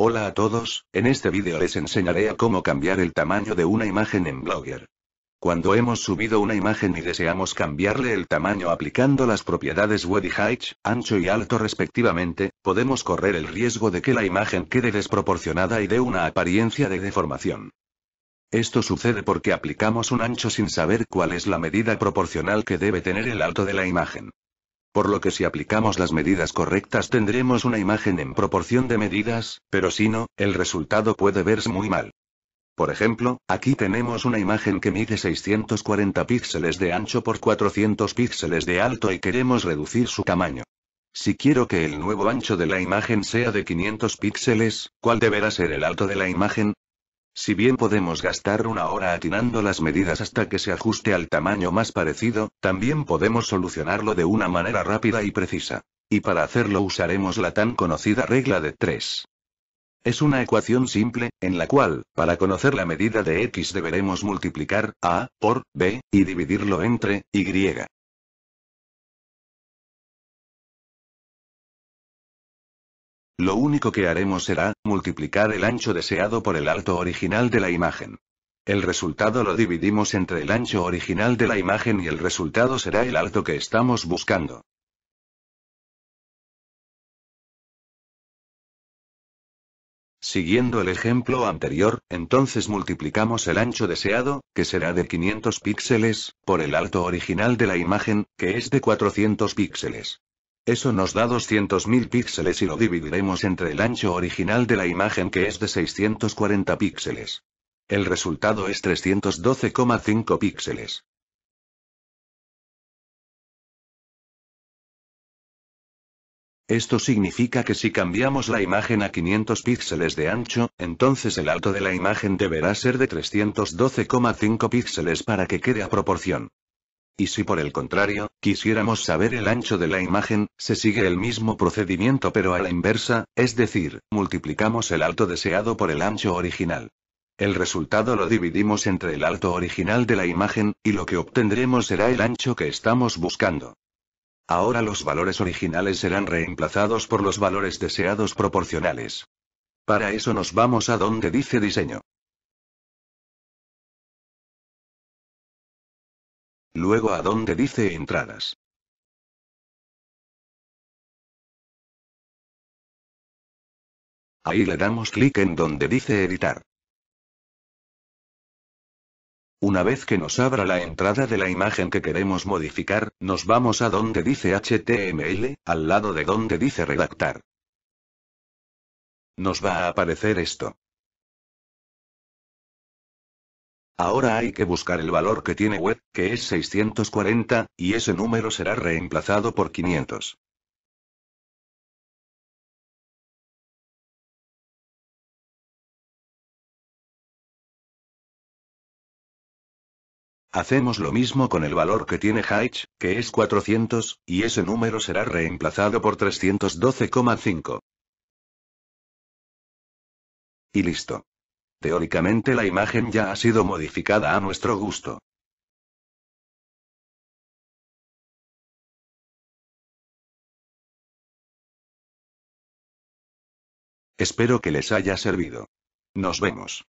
Hola a todos, en este vídeo les enseñaré a cómo cambiar el tamaño de una imagen en Blogger. Cuando hemos subido una imagen y deseamos cambiarle el tamaño aplicando las propiedades web y height, ancho y alto respectivamente, podemos correr el riesgo de que la imagen quede desproporcionada y dé una apariencia de deformación. Esto sucede porque aplicamos un ancho sin saber cuál es la medida proporcional que debe tener el alto de la imagen. Por lo que si aplicamos las medidas correctas tendremos una imagen en proporción de medidas, pero si no, el resultado puede verse muy mal. Por ejemplo, aquí tenemos una imagen que mide 640 píxeles de ancho por 400 píxeles de alto y queremos reducir su tamaño. Si quiero que el nuevo ancho de la imagen sea de 500 píxeles, ¿cuál deberá ser el alto de la imagen? Si bien podemos gastar una hora atinando las medidas hasta que se ajuste al tamaño más parecido, también podemos solucionarlo de una manera rápida y precisa. Y para hacerlo usaremos la tan conocida regla de 3. Es una ecuación simple, en la cual, para conocer la medida de x deberemos multiplicar a por b, y dividirlo entre y. Lo único que haremos será, multiplicar el ancho deseado por el alto original de la imagen. El resultado lo dividimos entre el ancho original de la imagen y el resultado será el alto que estamos buscando. Siguiendo el ejemplo anterior, entonces multiplicamos el ancho deseado, que será de 500 píxeles, por el alto original de la imagen, que es de 400 píxeles. Eso nos da 200.000 píxeles y lo dividiremos entre el ancho original de la imagen que es de 640 píxeles. El resultado es 312,5 píxeles. Esto significa que si cambiamos la imagen a 500 píxeles de ancho, entonces el alto de la imagen deberá ser de 312,5 píxeles para que quede a proporción. Y si por el contrario, quisiéramos saber el ancho de la imagen, se sigue el mismo procedimiento pero a la inversa, es decir, multiplicamos el alto deseado por el ancho original. El resultado lo dividimos entre el alto original de la imagen, y lo que obtendremos será el ancho que estamos buscando. Ahora los valores originales serán reemplazados por los valores deseados proporcionales. Para eso nos vamos a donde dice diseño. Luego a donde dice entradas. Ahí le damos clic en donde dice editar. Una vez que nos abra la entrada de la imagen que queremos modificar, nos vamos a donde dice HTML, al lado de donde dice redactar. Nos va a aparecer esto. Ahora hay que buscar el valor que tiene web, que es 640, y ese número será reemplazado por 500. Hacemos lo mismo con el valor que tiene Height, que es 400, y ese número será reemplazado por 312,5. Y listo. Teóricamente la imagen ya ha sido modificada a nuestro gusto. Espero que les haya servido. Nos vemos.